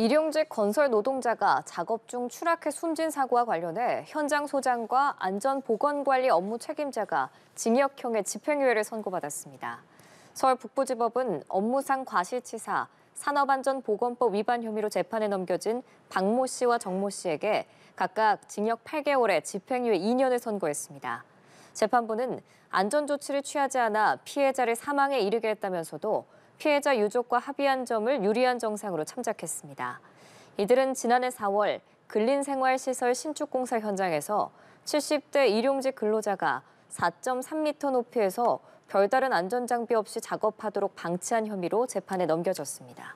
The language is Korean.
일용직 건설 노동자가 작업 중 추락해 숨진 사고와 관련해 현장 소장과 안전보건관리 업무 책임자가 징역형의 집행유예를 선고받았습니다. 서울 북부지법은 업무상 과실치사, 산업안전보건법 위반 혐의로 재판에 넘겨진 박모 씨와 정모 씨에게 각각 징역 8개월에 집행유예 2년을 선고했습니다. 재판부는 안전조치를 취하지 않아 피해자를 사망에 이르게 했다면서도 피해자 유족과 합의한 점을 유리한 정상으로 참작했습니다. 이들은 지난해 4월 근린생활시설 신축공사 현장에서 70대 일용직 근로자가 4.3m 높이에서 별다른 안전장비 없이 작업하도록 방치한 혐의로 재판에 넘겨졌습니다.